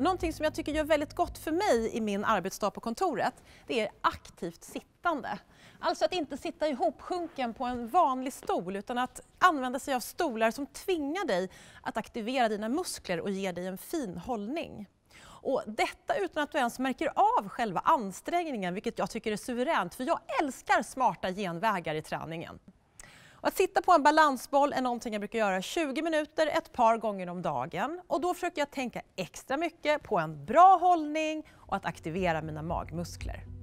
någonting som jag tycker gör väldigt gott för mig i min arbetsdag på kontoret, det är aktivt sittande. Alltså att inte sitta ihopsjunken på en vanlig stol utan att använda sig av stolar som tvingar dig att aktivera dina muskler och ger dig en fin hållning. Och detta utan att du ens märker av själva ansträngningen, vilket jag tycker är suveränt, för jag älskar smarta genvägar i träningen. Och att sitta på en balansboll är någonting jag brukar göra 20 minuter ett par gånger om dagen. Och då försöker jag tänka extra mycket på en bra hållning och att aktivera mina magmuskler.